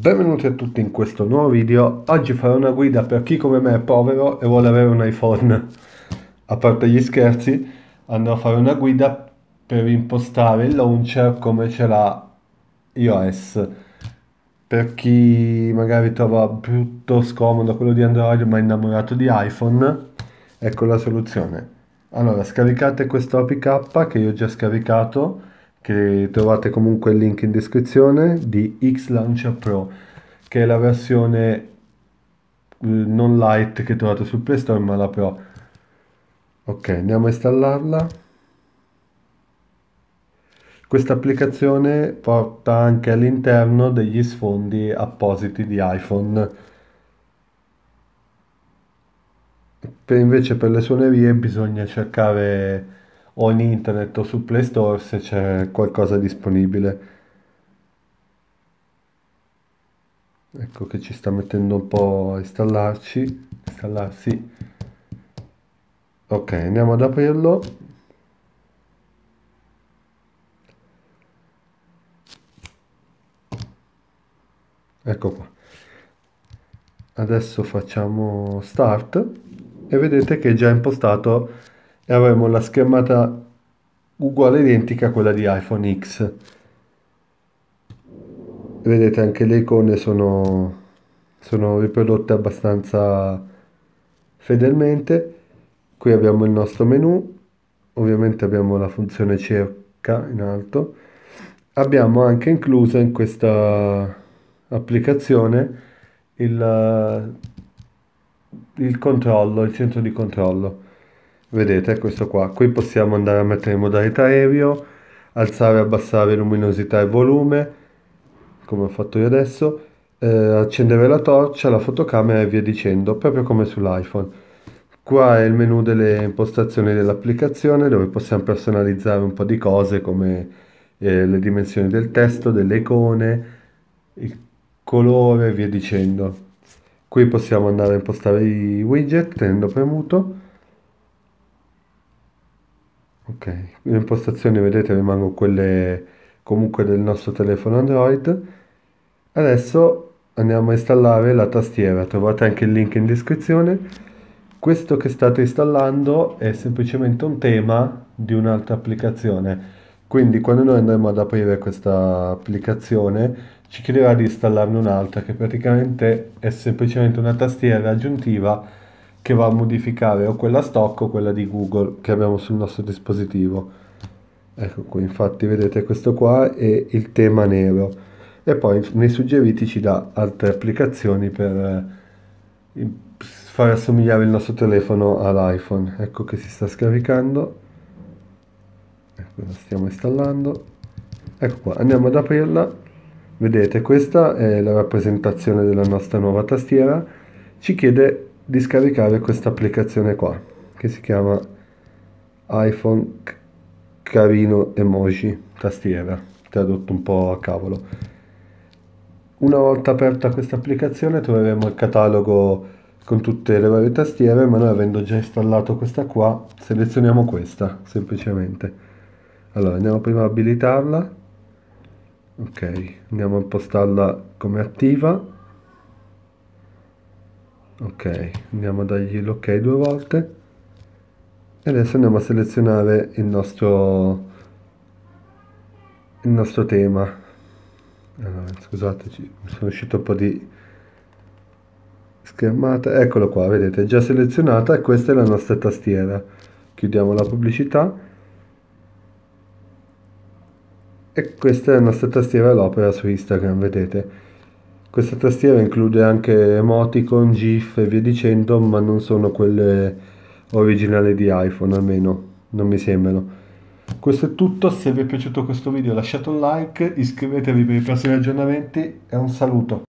Benvenuti a tutti in questo nuovo video. Oggi farò una guida per chi come me è povero e vuole avere un iPhone. A parte gli scherzi, andrò a fare una guida per impostare il launcher come ce l'ha iOS. Per chi magari trova brutto scomodo quello di Android ma è innamorato di iPhone, ecco la soluzione. Allora, scaricate questo APK che io ho già scaricato che trovate comunque il link in descrizione, di X Launcher Pro, che è la versione eh, non light che trovate sul Play Store, ma la Pro. Ok, andiamo a installarla. Questa applicazione porta anche all'interno degli sfondi appositi di iPhone. Per invece per le suonerie bisogna cercare o in internet o su Play Store se c'è qualcosa disponibile. Ecco che ci sta mettendo un po' a installarci, installarsi. Ok, andiamo ad aprirlo. Ecco qua. Adesso facciamo start e vedete che è già impostato e avremo la schermata uguale identica a quella di iPhone X vedete anche le icone sono, sono riprodotte abbastanza fedelmente qui abbiamo il nostro menu ovviamente abbiamo la funzione cerca in alto abbiamo anche incluso in questa applicazione il, il controllo il centro di controllo vedete questo qua qui possiamo andare a mettere in modalità aereo alzare e abbassare luminosità e volume come ho fatto io adesso eh, accendere la torcia la fotocamera e via dicendo proprio come sull'iPhone qua è il menu delle impostazioni dell'applicazione dove possiamo personalizzare un po' di cose come eh, le dimensioni del testo delle icone il colore e via dicendo qui possiamo andare a impostare i widget tenendo premuto Ok, le impostazioni vedete rimangono quelle comunque del nostro telefono Android. Adesso andiamo a installare la tastiera, trovate anche il link in descrizione. Questo che state installando è semplicemente un tema di un'altra applicazione. Quindi quando noi andremo ad aprire questa applicazione ci chiederà di installarne un'altra che praticamente è semplicemente una tastiera aggiuntiva che va a modificare o quella stock o quella di Google che abbiamo sul nostro dispositivo. Ecco qui, infatti vedete questo qua è il tema nero e poi nei suggeriti ci dà altre applicazioni per eh, far assomigliare il nostro telefono all'iPhone. Ecco che si sta scaricando. Ecco, la stiamo installando. Ecco qua, andiamo ad aprirla. Vedete, questa è la rappresentazione della nostra nuova tastiera. Ci chiede di scaricare questa applicazione qua che si chiama iPhone Carino Emoji Tastiera, tradotto un po' a cavolo. Una volta aperta questa applicazione troveremo il catalogo con tutte le varie tastiere, ma noi avendo già installato questa qua, selezioniamo questa, semplicemente. Allora, andiamo prima a abilitarla. Ok, andiamo a impostarla come attiva ok andiamo a dargli l'ok due volte e adesso andiamo a selezionare il nostro il nostro tema allora, scusateci sono uscito un po' di schermata eccolo qua vedete già selezionata e questa è la nostra tastiera chiudiamo la pubblicità e questa è la nostra tastiera l'opera su Instagram vedete questa tastiera include anche emoticon, GIF e via dicendo, ma non sono quelle originali di iPhone, almeno non mi sembrano. Questo è tutto, se vi è piaciuto questo video lasciate un like, iscrivetevi per i prossimi aggiornamenti e un saluto.